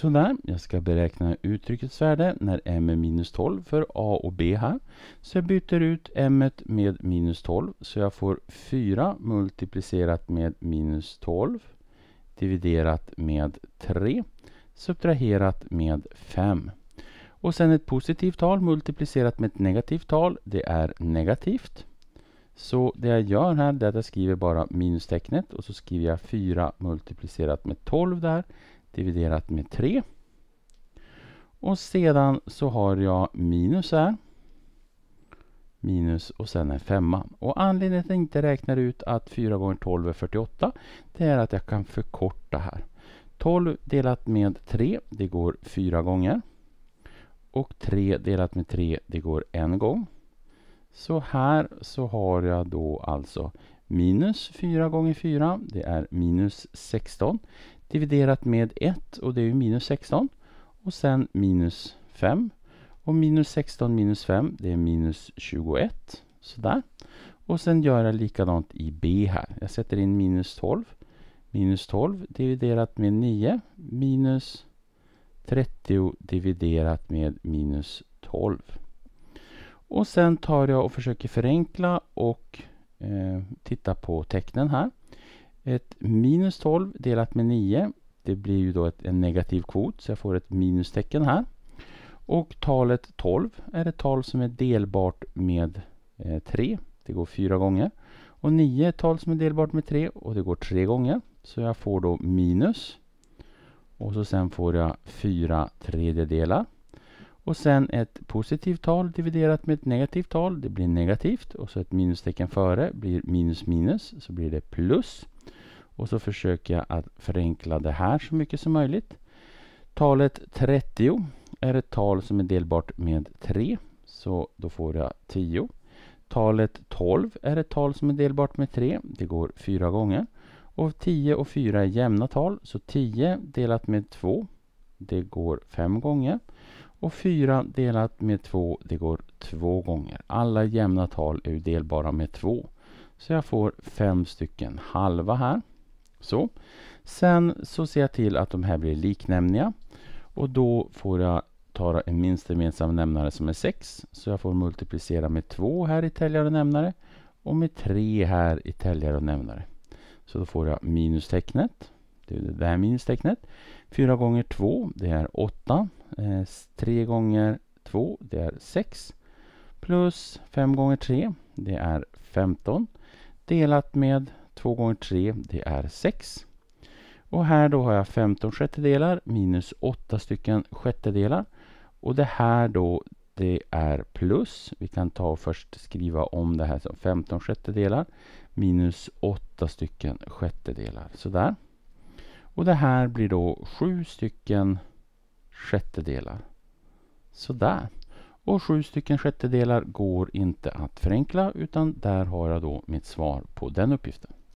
Sådär, jag ska beräkna uttryckets värde när m är minus 12 för a och b här. Så jag byter ut m med minus 12 så jag får 4 multiplicerat med minus 12 dividerat med 3 subtraherat med 5. Och sen ett positivt tal multiplicerat med ett negativt tal, det är negativt. Så det jag gör här är att jag skriver bara minustecknet och så skriver jag 4 multiplicerat med 12 där dividerat med 3. Och sedan så har jag minus här. Minus och sen en femma. Och anledningen till att jag inte räknar ut att 4 gånger 12 är 48 det är att jag kan förkorta här. 12 delat med 3 det går 4 gånger. Och 3 delat med 3 det går en gång. Så här så har jag då alltså minus 4 gånger 4, det är minus 16. Dividerat med 1 och det är minus 16. Och sen minus 5. Och minus 16 minus 5, det är minus 21. Sådär. Och sen gör jag likadant i B här. Jag sätter in minus 12. Minus 12 dividerat med 9. Minus 30 dividerat med minus 12. Och sen tar jag och försöker förenkla och Eh, titta på tecknen här. Ett minus 12 delat med 9 det blir ju då ett, en negativ kvot så jag får ett minustecken här. Och talet 12 är ett tal som är delbart med 3. Eh, det går fyra gånger. Och 9 är ett tal som är delbart med 3 och det går tre gånger. Så jag får då minus. Och så sen får jag 4 tredjedelar. Och sen ett positivt tal dividerat med ett negativt tal. Det blir negativt. Och så ett minustecken före blir minus minus. Så blir det plus. Och så försöker jag att förenkla det här så mycket som möjligt. Talet 30 är ett tal som är delbart med 3. Så då får jag 10. Talet 12 är ett tal som är delbart med 3. Det går fyra gånger. Och 10 och 4 är jämna tal. Så 10 delat med 2 det går fem gånger. Och 4 delat med 2, det går två gånger. Alla jämna tal är delbara med 2. Så jag får fem stycken halva här. Så. Sen så ser jag till att de här blir liknämniga. Och då får jag ta en minst gemensam nämnare som är 6. Så jag får multiplicera med 2 här i täljare och nämnare. Och med 3 här i täljare och nämnare. Så då får jag minustecknet. Det är det där minustecknet. 4 gånger 2, det är 8. 3 gånger 2, det är 6. Plus 5 gånger 3, det är 15. Delat med 2 gånger 3, det är 6. Och här då har jag 15 sjättedelar minus 8 stycken sjättedelar. Och det här då, det är plus. Vi kan ta och först skriva om det här som 15 sjättedelar minus 8 stycken sjättedelar. Sådär. Och det här blir då sju stycken sjättedelar. Sådär. Och sju stycken sjättedelar går inte att förenkla utan där har jag då mitt svar på den uppgiften.